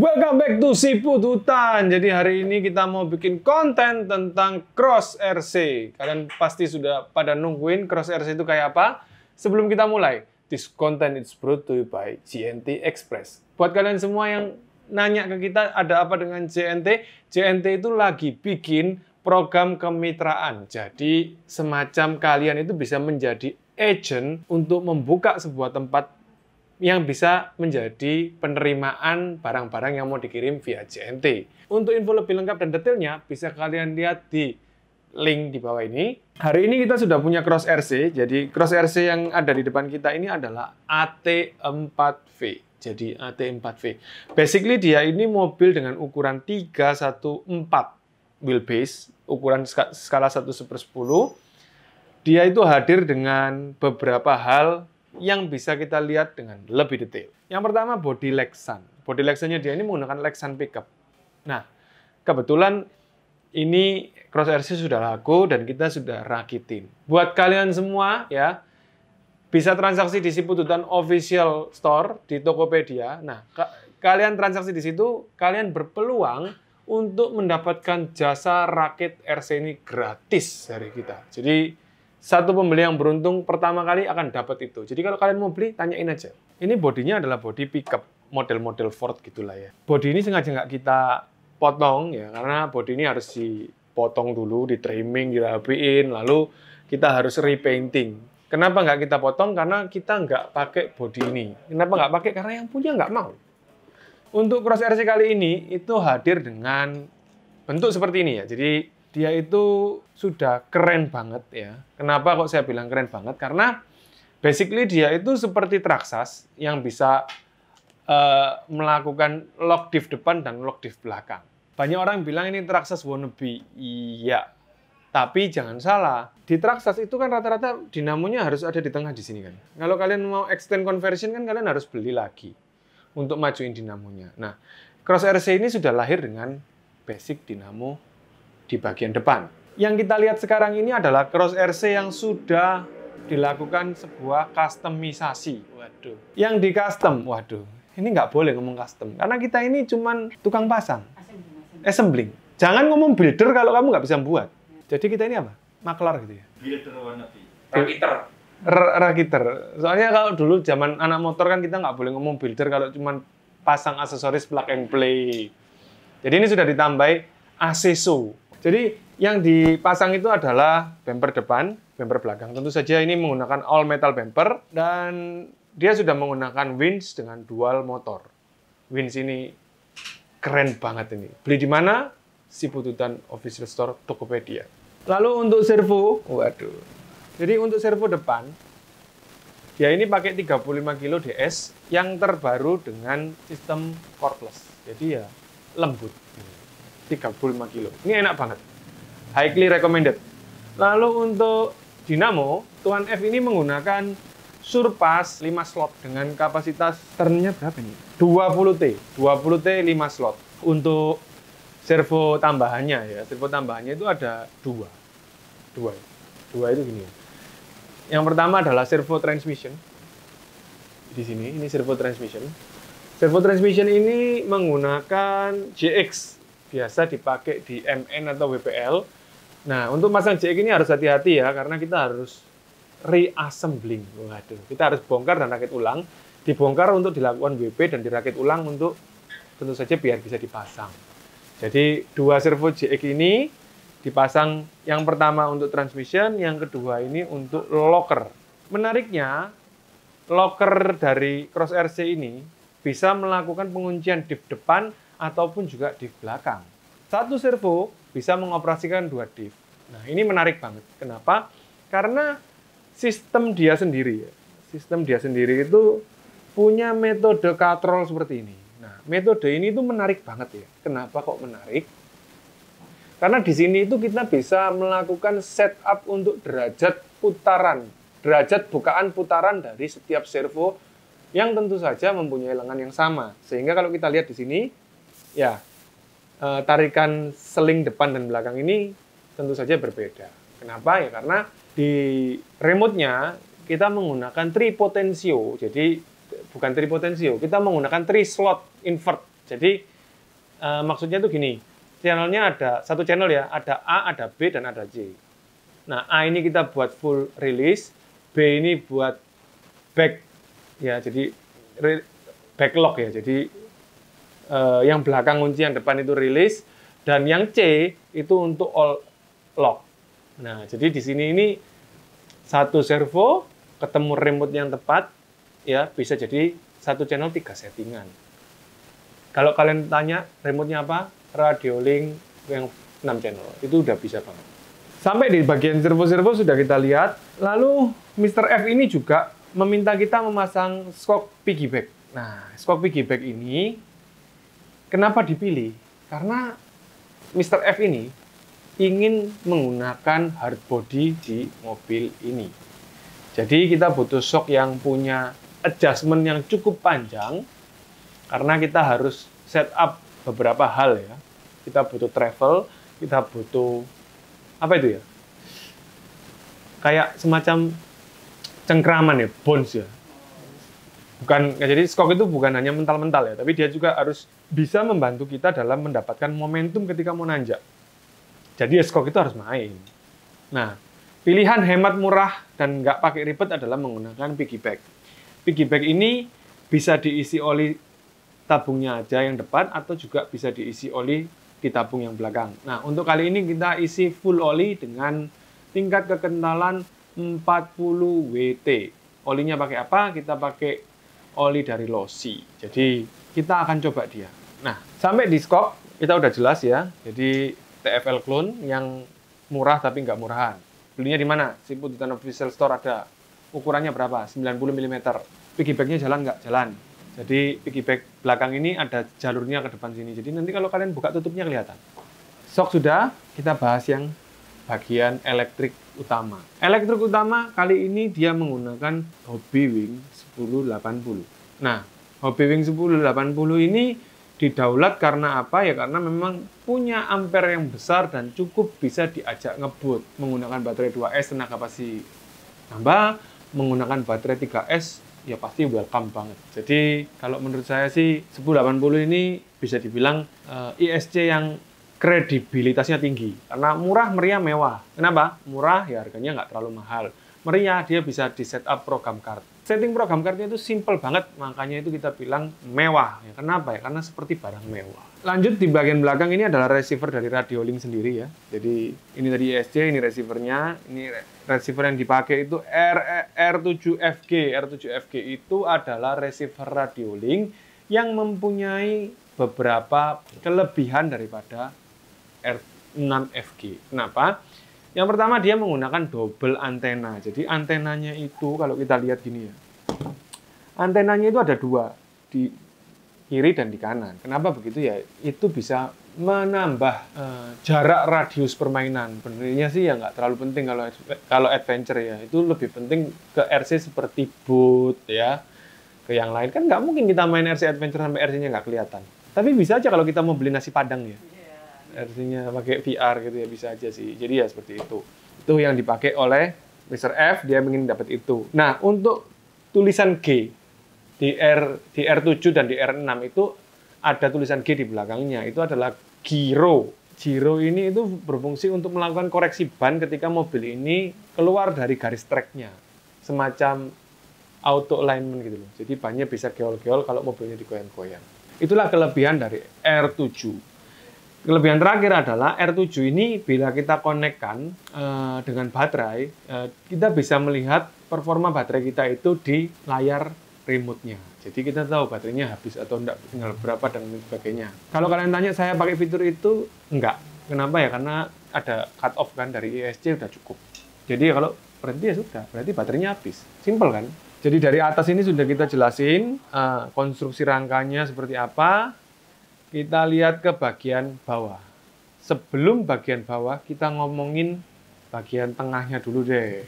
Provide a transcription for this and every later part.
Welcome back to Siput Hutan. Jadi hari ini kita mau bikin konten tentang Cross RC. Kalian pasti sudah pada nungguin Cross RC itu kayak apa? Sebelum kita mulai, this content is brought to you by GNT Express. Buat kalian semua yang nanya ke kita ada apa dengan JNT, JNT itu lagi bikin program kemitraan. Jadi semacam kalian itu bisa menjadi agent untuk membuka sebuah tempat yang bisa menjadi penerimaan barang-barang yang mau dikirim via JNT. Untuk info lebih lengkap dan detailnya bisa kalian lihat di link di bawah ini. Hari ini kita sudah punya cross RC, jadi cross RC yang ada di depan kita ini adalah AT4V. Jadi AT4V. Basically dia ini mobil dengan ukuran 314 wheelbase, ukuran skala 1 10. Dia itu hadir dengan beberapa hal yang bisa kita lihat dengan lebih detail. Yang pertama body lexan. Body lexannya dia ini menggunakan lexan pickup. Nah, kebetulan ini cross RC sudah laku dan kita sudah rakitin. Buat kalian semua ya, bisa transaksi di Sipututan Official Store di Tokopedia. Nah, kalian transaksi di situ, kalian berpeluang untuk mendapatkan jasa rakit RC ini gratis dari kita. Jadi satu pembeli yang beruntung pertama kali akan dapat itu. Jadi kalau kalian mau beli, tanyain aja. Ini bodinya adalah bodi pickup, model-model Ford gitulah ya. Body ini sengaja nggak kita potong ya, karena body ini harus dipotong dulu, di trimming, dirapiin, lalu kita harus repainting. Kenapa nggak kita potong? Karena kita nggak pakai bodi ini. Kenapa nggak pakai? Karena yang punya nggak mau. Untuk Cross RC kali ini, itu hadir dengan bentuk seperti ini ya. Jadi dia itu sudah keren banget ya. Kenapa kok saya bilang keren banget? Karena basically dia itu seperti traksas yang bisa uh, melakukan lock diff depan dan lock diff belakang. Banyak orang bilang ini traksas wannabe. Iya. Tapi jangan salah, di traksas itu kan rata-rata dinamonya harus ada di tengah di sini kan. Kalau kalian mau extend conversion kan kalian harus beli lagi untuk majuin dinamonya. Nah, Cross RC ini sudah lahir dengan basic dinamo di bagian depan. Yang kita lihat sekarang ini adalah cross RC yang sudah dilakukan sebuah customisasi. Waduh. Yang di custom, waduh. Ini nggak boleh ngomong custom. Karena kita ini cuman tukang pasang. Assembling. Assembling. Jangan ngomong builder kalau kamu nggak bisa buat. Jadi kita ini apa? Maklar gitu ya. Builder wannabe. Rakiter. Rakiter. Soalnya kalau dulu zaman anak motor kan kita nggak boleh ngomong builder kalau cuman pasang aksesoris plug and play. Jadi ini sudah ditambahi aseso. Jadi yang dipasang itu adalah bumper depan, bumper belakang. Tentu saja ini menggunakan all metal bumper dan dia sudah menggunakan winch dengan dual motor. Winch ini keren banget ini. Beli di mana? Si pututan Official Store Tokopedia. Lalu untuk servo, waduh. Jadi untuk servo depan, ya ini pakai 35 kilo DS yang terbaru dengan sistem cordless. Jadi ya lembut. 35 kilo. Ini enak banget. Highly recommended. Lalu untuk dinamo, Tuan F ini menggunakan surpass 5 slot dengan kapasitas turnnya berapa nih? 20T. 20T 5 slot. Untuk servo tambahannya ya, servo tambahannya itu ada dua. Dua. Ya? Dua itu gini ya. Yang pertama adalah servo transmission. Di sini, ini servo transmission. Servo transmission ini menggunakan GX biasa dipakai di MN atau WPL. Nah, untuk masang JX ini harus hati-hati ya, karena kita harus reassembling. Waduh, kita harus bongkar dan rakit ulang. Dibongkar untuk dilakukan WP dan dirakit ulang untuk tentu saja biar bisa dipasang. Jadi dua servo JX ini dipasang yang pertama untuk transmission, yang kedua ini untuk locker. Menariknya, locker dari Cross RC ini bisa melakukan penguncian di depan ataupun juga di belakang satu servo bisa mengoperasikan dua div. Nah, ini menarik banget. Kenapa? Karena sistem dia sendiri ya. Sistem dia sendiri itu punya metode katrol seperti ini. Nah, metode ini itu menarik banget ya. Kenapa kok menarik? Karena di sini itu kita bisa melakukan setup untuk derajat putaran, derajat bukaan putaran dari setiap servo yang tentu saja mempunyai lengan yang sama. Sehingga kalau kita lihat di sini, ya Eh, tarikan seling depan dan belakang ini tentu saja berbeda. Kenapa? Ya karena di remote-nya kita menggunakan tripotensio. Jadi bukan tripotensio, kita menggunakan tri slot invert. Jadi uh, maksudnya itu gini. Channelnya ada satu channel ya, ada A, ada B dan ada C. Nah, A ini kita buat full release, B ini buat back ya, jadi backlog ya. Jadi uh, yang belakang kunci, yang depan itu rilis, dan yang C itu untuk all lock. Nah, jadi di sini ini satu servo ketemu remote yang tepat, ya bisa jadi satu channel tiga settingan. Kalau kalian tanya remote-nya apa, radio link yang 6 channel, itu udah bisa banget. Sampai di bagian servo-servo sudah kita lihat. Lalu Mr. F ini juga meminta kita memasang skok piggyback. Nah, skok piggyback ini Kenapa dipilih? Karena Mr. F ini ingin menggunakan hard body di mobil ini. Jadi kita butuh shock yang punya adjustment yang cukup panjang karena kita harus setup beberapa hal ya. Kita butuh travel, kita butuh apa itu ya? Kayak semacam cengkraman ya, bones ya bukan ya, jadi skok itu bukan hanya mental-mental ya, tapi dia juga harus bisa membantu kita dalam mendapatkan momentum ketika mau nanjak. Jadi ya skok itu harus main. Nah, pilihan hemat murah dan nggak pakai ribet adalah menggunakan piggyback. Piggyback ini bisa diisi oli tabungnya aja yang depan atau juga bisa diisi oli di tabung yang belakang. Nah, untuk kali ini kita isi full oli dengan tingkat kekentalan 40 WT. Olinya pakai apa? Kita pakai oli dari losi. Jadi kita akan coba dia. Nah, sampai di skop kita udah jelas ya. Jadi TFL clone yang murah tapi nggak murahan. Belinya di mana? di Titan Official Store ada. Ukurannya berapa? 90 mm. Piggybacknya jalan nggak? Jalan. Jadi piggyback belakang ini ada jalurnya ke depan sini. Jadi nanti kalau kalian buka tutupnya kelihatan. Sok sudah, kita bahas yang bagian elektrik utama. Elektrik utama kali ini dia menggunakan Hobby Wing 1080. Nah, Hobby Wing 1080 ini didaulat karena apa ya karena memang punya ampere yang besar dan cukup bisa diajak ngebut menggunakan baterai 2S tenaga pasti nambah menggunakan baterai 3S ya pasti welcome banget jadi kalau menurut saya sih 1080 ini bisa dibilang uh, eh, ISC yang kredibilitasnya tinggi. Karena murah, meriah, mewah. Kenapa? Murah, ya harganya nggak terlalu mahal. Meriah, dia bisa di setup program card. Setting program cardnya itu simple banget, makanya itu kita bilang mewah. Ya, kenapa ya? Karena seperti barang mewah. Lanjut di bagian belakang ini adalah receiver dari radio link sendiri ya. Jadi ini tadi ESC, ini receivernya, ini receiver yang dipakai itu R, R7FG. R7FG itu adalah receiver radio link yang mempunyai beberapa kelebihan daripada r 6FG. Kenapa? Yang pertama dia menggunakan double antena. Jadi antenanya itu kalau kita lihat gini ya. Antenanya itu ada dua di kiri dan di kanan. Kenapa begitu ya? Itu bisa menambah uh, jarak radius permainan. Benarnya sih ya nggak terlalu penting kalau kalau adventure ya. Itu lebih penting ke RC seperti boot ya. Ke yang lain kan nggak mungkin kita main RC adventure sampai RC-nya nggak kelihatan. Tapi bisa aja kalau kita mau beli nasi padang ya artinya pakai VR gitu ya bisa aja sih. Jadi ya seperti itu. Itu yang dipakai oleh Mr. F, dia ingin dapat itu. Nah, untuk tulisan G di R di R7 dan di R6 itu ada tulisan G di belakangnya. Itu adalah giro. Giro ini itu berfungsi untuk melakukan koreksi ban ketika mobil ini keluar dari garis treknya. Semacam auto alignment gitu loh. Jadi bannya bisa geol-geol kalau mobilnya digoyang-goyang. Itulah kelebihan dari R7. Kelebihan terakhir adalah R7 ini bila kita konekkan uh, dengan baterai, uh, kita bisa melihat performa baterai kita itu di layar remote-nya. Jadi kita tahu baterainya habis atau enggak, tinggal berapa dan lain sebagainya. Kalau kalian tanya saya pakai fitur itu, enggak. Kenapa ya? Karena ada cut off kan dari ISC udah cukup. Jadi kalau berhenti ya sudah, berarti baterainya habis. Simple kan? Jadi dari atas ini sudah kita jelasin uh, konstruksi rangkanya seperti apa, kita lihat ke bagian bawah. Sebelum bagian bawah, kita ngomongin bagian tengahnya dulu deh.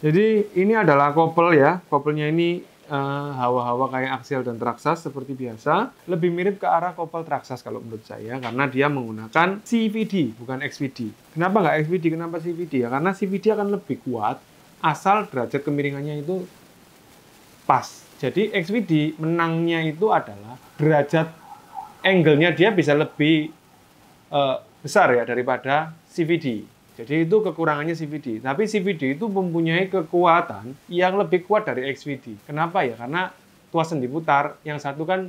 Jadi ini adalah kopel ya. Kopelnya ini eh, hawa-hawa uh, kayak aksial dan traksas seperti biasa. Lebih mirip ke arah kopel traksas kalau menurut saya karena dia menggunakan CVD bukan XVD. Kenapa nggak XVD? Kenapa CVD? Ya karena CVD akan lebih kuat asal derajat kemiringannya itu pas. Jadi XVD menangnya itu adalah derajat angle-nya dia bisa lebih uh, besar ya daripada CVD. Jadi itu kekurangannya CVD. Tapi CVD itu mempunyai kekuatan yang lebih kuat dari XVD. Kenapa ya? Karena tuas sendi putar, yang satu kan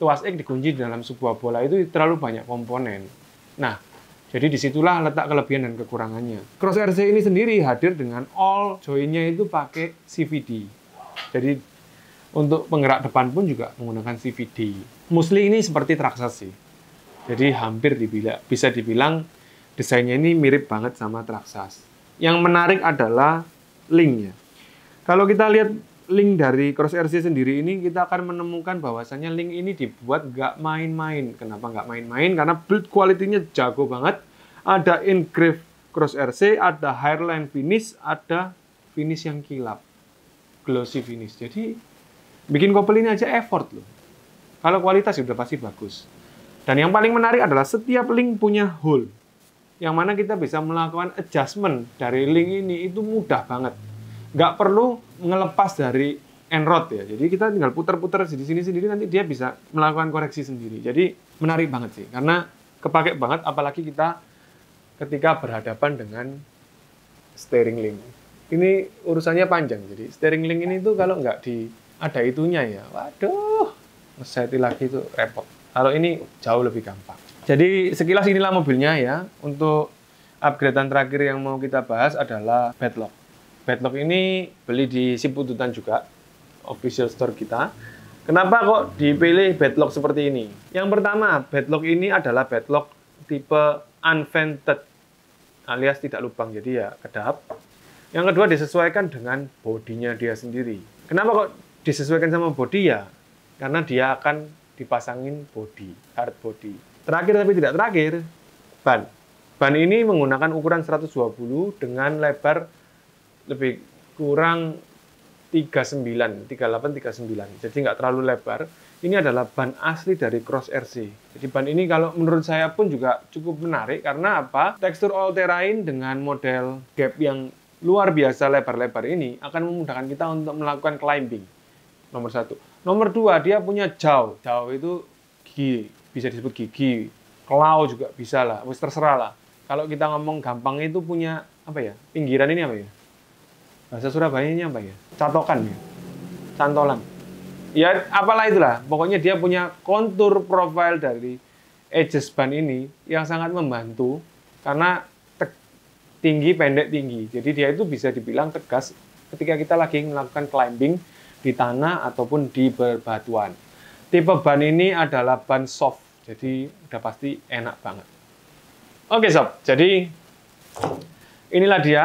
tuas X dikunci di dalam sebuah bola itu terlalu banyak komponen. Nah, jadi disitulah letak kelebihan dan kekurangannya. Cross RC ini sendiri hadir dengan all join joint-nya itu pakai CVD. Jadi untuk penggerak depan pun juga menggunakan CVD. Musli ini seperti traksasi. Jadi hampir dibilang, bisa dibilang desainnya ini mirip banget sama traksas. Yang menarik adalah linknya. Kalau kita lihat link dari Cross RC sendiri ini, kita akan menemukan bahwasannya link ini dibuat nggak main-main. Kenapa nggak main-main? Karena build quality-nya jago banget. Ada engrave Cross RC, ada hairline finish, ada finish yang kilap. Glossy finish. Jadi, bikin kopel ini aja effort loh. Kalau kualitas sudah pasti bagus. Dan yang paling menarik adalah setiap link punya hole. Yang mana kita bisa melakukan adjustment dari link ini itu mudah banget. Nggak perlu ngelepas dari rod ya. Jadi kita tinggal putar-putar di sini sendiri nanti dia bisa melakukan koreksi sendiri. Jadi menarik banget sih karena kepake banget apalagi kita ketika berhadapan dengan steering link. Ini urusannya panjang. Jadi steering link ini tuh kalau nggak di ada itunya ya. Waduh, ngeseti lagi itu repot. Kalau ini jauh lebih gampang. Jadi sekilas inilah mobilnya ya. Untuk upgradean terakhir yang mau kita bahas adalah bedlock. Bedlock ini beli di Sipututan juga, official store kita. Kenapa kok dipilih bedlock seperti ini? Yang pertama, bedlock ini adalah bedlock tipe unvented alias tidak lubang, jadi ya kedap. Yang kedua disesuaikan dengan bodinya dia sendiri. Kenapa kok disesuaikan sama bodi ya? karena dia akan dipasangin body, hard body. Terakhir tapi tidak terakhir, ban. Ban ini menggunakan ukuran 120 dengan lebar lebih kurang 39, 38, 39. Jadi nggak terlalu lebar. Ini adalah ban asli dari Cross RC. Jadi ban ini kalau menurut saya pun juga cukup menarik karena apa? Tekstur all terrain dengan model gap yang luar biasa lebar-lebar ini akan memudahkan kita untuk melakukan climbing. Nomor satu. Nomor dua, dia punya jauh jauh itu gigi, bisa disebut gigi. Kelau juga bisa lah, mesti terserah lah. Kalau kita ngomong gampang itu punya, apa ya, pinggiran ini apa ya? Bahasa Surabaya ini apa ya? Catokan ya? Cantolan. Ya apalah itulah, pokoknya dia punya kontur profil dari edges ban ini yang sangat membantu karena tinggi, pendek, tinggi. Jadi dia itu bisa dibilang tegas ketika kita lagi melakukan climbing, di tanah ataupun di berbatuan. Tipe ban ini adalah ban soft, jadi udah pasti enak banget. Oke sob, jadi inilah dia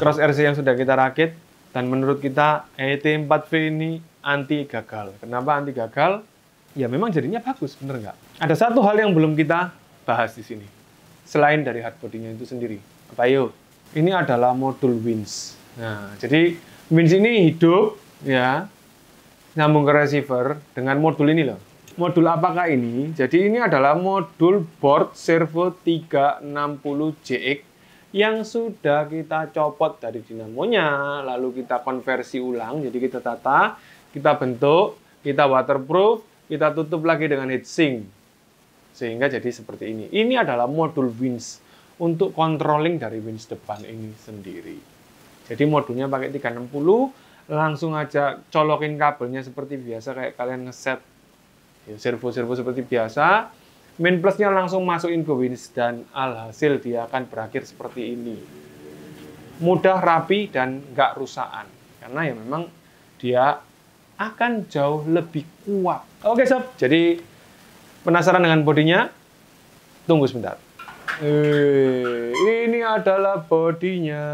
cross RC yang sudah kita rakit dan menurut kita ET4V ini anti gagal. Kenapa anti gagal? Ya memang jadinya bagus, bener nggak? Ada satu hal yang belum kita bahas di sini, selain dari hardbody-nya itu sendiri. Apa yuk? Ini adalah modul winds. Nah, jadi winds ini hidup ya nyambung ke receiver dengan modul ini loh. Modul apakah ini? Jadi ini adalah modul board servo 360JX yang sudah kita copot dari dinamonya, lalu kita konversi ulang, jadi kita tata, kita bentuk, kita waterproof, kita tutup lagi dengan heatsink. Sehingga jadi seperti ini. Ini adalah modul wins untuk controlling dari winds depan ini sendiri. Jadi modulnya pakai 360, langsung aja colokin kabelnya seperti biasa kayak kalian ngeset ya, servo-servo seperti biasa main plusnya langsung masukin ke winch dan alhasil dia akan berakhir seperti ini mudah rapi dan nggak rusakan karena ya memang dia akan jauh lebih kuat oke sob jadi penasaran dengan bodinya tunggu sebentar eh, ini adalah bodinya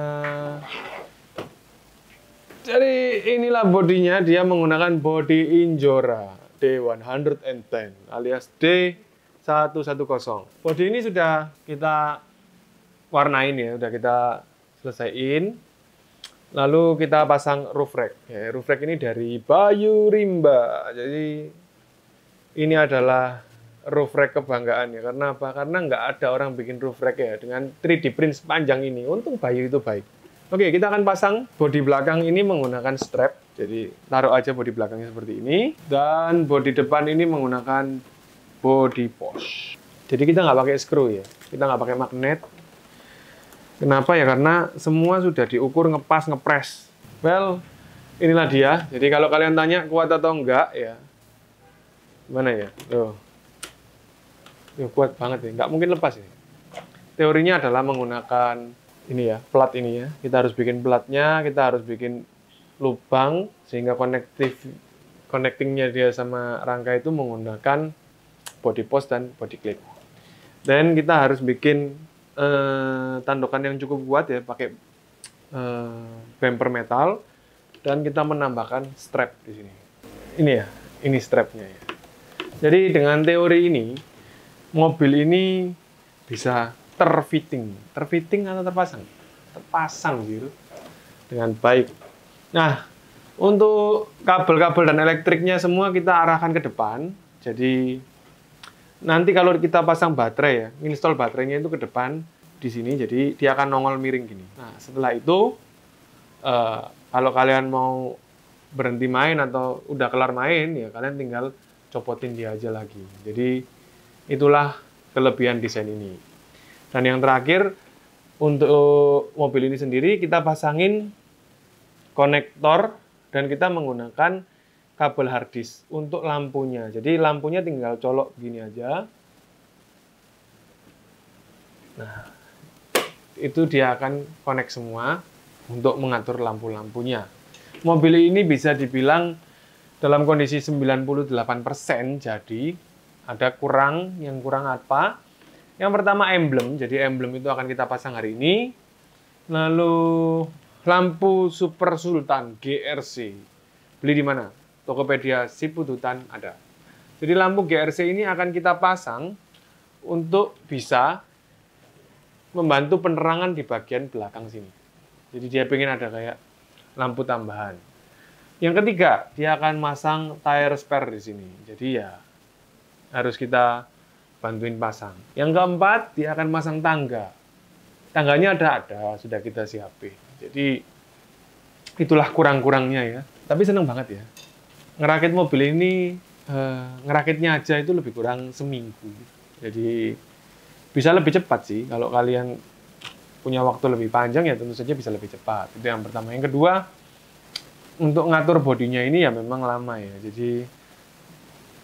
jadi inilah bodinya, dia menggunakan body Injora D110 alias D110. Body ini sudah kita warnain ya, sudah kita selesaiin. Lalu kita pasang roof rack. Ya, roof rack ini dari Bayu Rimba. Jadi ini adalah roof rack kebanggaan ya. Karena apa? Karena nggak ada orang bikin roof rack ya dengan 3D print sepanjang ini. Untung Bayu itu baik. Oke, kita akan pasang bodi belakang ini menggunakan strap. Jadi taruh aja bodi belakangnya seperti ini. Dan bodi depan ini menggunakan body posh. Jadi kita nggak pakai screw ya, kita nggak pakai magnet. Kenapa ya? Karena semua sudah diukur, ngepas, ngepres. Well, inilah dia. Jadi kalau kalian tanya kuat atau enggak ya, Gimana ya? Tuh. Ya, kuat banget ya. Nggak mungkin lepas ini. Ya. Teorinya adalah menggunakan ini ya, plat ini ya. Kita harus bikin platnya, kita harus bikin lubang sehingga konektif connectingnya dia sama rangka itu menggunakan body post dan body clip. Dan kita harus bikin eh, tandokan yang cukup kuat ya, pakai eh, bumper metal dan kita menambahkan strap di sini. Ini ya, ini strapnya ya. Jadi dengan teori ini, mobil ini bisa terfitting. Terfitting atau terpasang? Terpasang gitu. Dengan baik. Nah, untuk kabel-kabel dan elektriknya semua kita arahkan ke depan. Jadi nanti kalau kita pasang baterai ya, install baterainya itu ke depan di sini. Jadi dia akan nongol miring gini. Nah, setelah itu uh, kalau kalian mau berhenti main atau udah kelar main ya kalian tinggal copotin dia aja lagi. Jadi itulah kelebihan desain ini. Dan yang terakhir untuk mobil ini sendiri kita pasangin konektor dan kita menggunakan kabel harddisk untuk lampunya. Jadi lampunya tinggal colok gini aja. Nah, itu dia akan connect semua untuk mengatur lampu-lampunya. Mobil ini bisa dibilang dalam kondisi 98% jadi ada kurang yang kurang apa yang pertama emblem, jadi emblem itu akan kita pasang hari ini. Lalu lampu Super Sultan GRC. Beli di mana? Tokopedia Sipututan ada. Jadi lampu GRC ini akan kita pasang untuk bisa membantu penerangan di bagian belakang sini. Jadi dia pengen ada kayak lampu tambahan. Yang ketiga, dia akan masang tire spare di sini. Jadi ya harus kita bantuin pasang. Yang keempat, dia akan masang tangga. Tangganya ada, ada, sudah kita siapin. Jadi, itulah kurang-kurangnya ya. Tapi seneng banget ya. Ngerakit mobil ini, eh, ngerakitnya aja itu lebih kurang seminggu. Jadi, bisa lebih cepat sih. Kalau kalian punya waktu lebih panjang, ya tentu saja bisa lebih cepat. Itu yang pertama. Yang kedua, untuk ngatur bodinya ini ya memang lama ya. Jadi,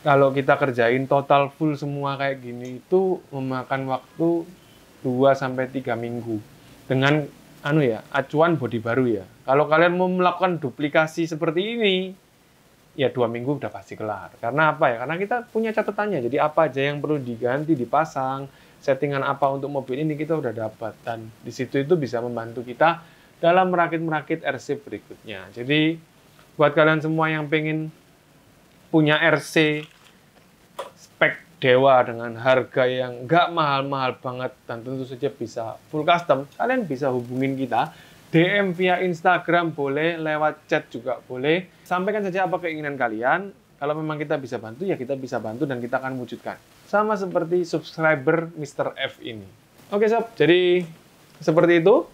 kalau kita kerjain total full semua kayak gini itu memakan waktu 2 sampai 3 minggu dengan anu ya, acuan body baru ya. Kalau kalian mau melakukan duplikasi seperti ini, ya dua minggu udah pasti kelar. Karena apa ya? Karena kita punya catatannya. Jadi apa aja yang perlu diganti, dipasang, settingan apa untuk mobil ini kita udah dapat. Dan di situ itu bisa membantu kita dalam merakit-merakit RC berikutnya. Jadi buat kalian semua yang pengen punya RC dewa dengan harga yang nggak mahal-mahal banget dan tentu saja bisa full custom, kalian bisa hubungin kita DM via Instagram boleh, lewat chat juga boleh. Sampaikan saja apa keinginan kalian. Kalau memang kita bisa bantu, ya kita bisa bantu dan kita akan wujudkan. Sama seperti subscriber Mr. F ini. Oke sob, jadi seperti itu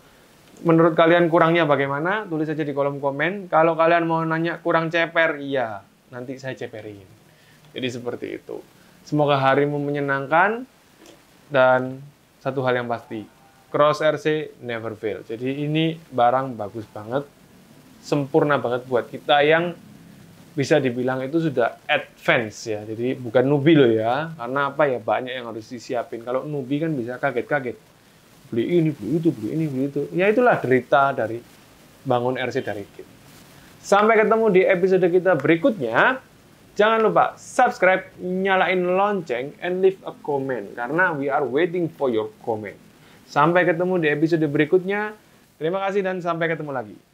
menurut kalian kurangnya bagaimana? Tulis saja di kolom komen. Kalau kalian mau nanya kurang ceper, iya, nanti saya ceperin. Jadi seperti itu. Semoga harimu menyenangkan dan satu hal yang pasti, Cross RC never fail. Jadi ini barang bagus banget, sempurna banget buat kita yang bisa dibilang itu sudah advance ya. Jadi bukan newbie loh ya, karena apa ya banyak yang harus disiapin. Kalau newbie kan bisa kaget-kaget. Beli ini, beli itu, beli ini, beli itu. Ya itulah derita dari bangun RC dari kita. Sampai ketemu di episode kita berikutnya. Jangan lupa subscribe, nyalain lonceng, and leave a comment karena we are waiting for your comment. Sampai ketemu di episode berikutnya. Terima kasih dan sampai ketemu lagi.